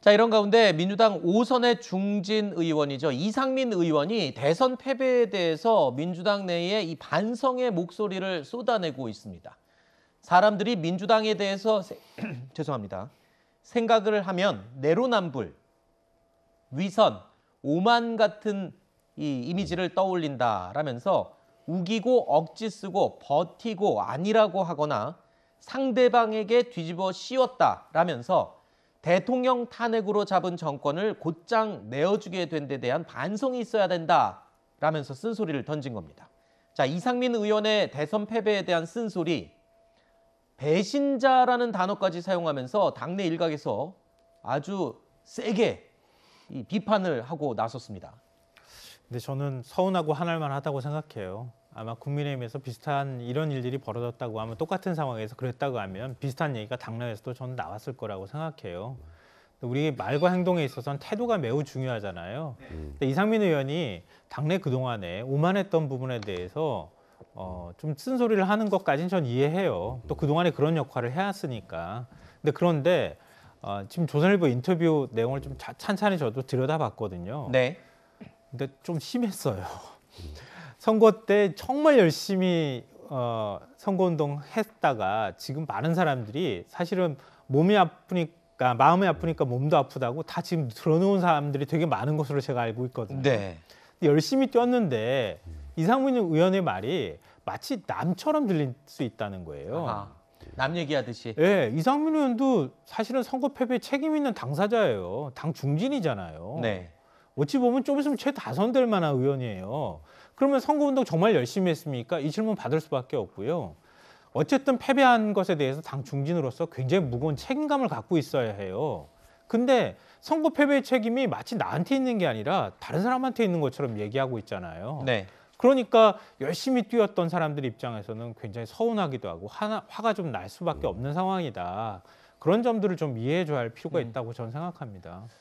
자 이런 가운데 민주당 오선의 중진 의원이죠. 이상민 의원이 대선 패배에 대해서 민주당 내에 이 반성의 목소리를 쏟아내고 있습니다. 사람들이 민주당에 대해서 세, 죄송합니다. 생각을 하면 내로남불, 위선, 오만 같은 이 이미지를 떠올린다라면서 우기고 억지 쓰고 버티고 아니라고 하거나 상대방에게 뒤집어 씌웠다라면서 대통령 탄핵으로 잡은 정권을 곧장 내어주게 된 데 대한 반성이 있어야 된다라면서 쓴소리를 던진 겁니다. 자, 이상민 의원의 대선 패배에 대한 쓴소리, 배신자라는 단어까지 사용하면서 당내 일각에서 아주 세게 비판을 하고 나섰습니다. 근데 저는 서운하고 화날만 하다고 생각해요. 아마 국민의힘에서 비슷한 이런 일들이 벌어졌다고 하면 똑같은 상황에서 그랬다고 하면 비슷한 얘기가 당내에서도 저는 나왔을 거라고 생각해요. 우리 말과 행동에 있어서는 태도가 매우 중요하잖아요. 네. 음. 근데 이상민 의원이 당내 그동안에 오만했던 부분에 대해서 어, 좀 쓴소리를 하는 것까지는 전 이해해요. 또 그동안에 그런 역할을 해왔으니까. 근데 그런데 어, 지금 조선일보 인터뷰 내용을 좀 찬찬히 저도 들여다봤거든요. 네. 근데 좀 심했어요. 음. 선거 때 정말 열심히 어, 선거운동 했다가 지금 많은 사람들이 사실은 몸이 아프니까 마음이 아프니까 몸도 아프다고 다 지금 들어놓은 사람들이 되게 많은 것으로 제가 알고 있거든요. 네. 열심히 뛰었는데 이상민 의원의 말이 마치 남처럼 들릴 수 있다는 거예요. 아하, 남 얘기하듯이. 네, 이상민 의원도 사실은 선거 패배 책임 있는 당사자예요. 당 중진이잖아요. 네. 어찌 보면 좀 있으면 최다선될 만한 의원이에요. 그러면 선거운동 정말 열심히 했습니까? 이 질문 받을 수밖에 없고요. 어쨌든 패배한 것에 대해서 당 중진으로서 굉장히 무거운 책임감을 갖고 있어야 해요. 근데 선거 패배의 책임이 마치 나한테 있는 게 아니라 다른 사람한테 있는 것처럼 얘기하고 있잖아요. 네. 그러니까 열심히 뛰었던 사람들 입장에서는 굉장히 서운하기도 하고 화, 가좀 날 수밖에 없는 상황이다. 그런 점들을 좀 이해해줘야 할 필요가 음. 있다고 저는 생각합니다.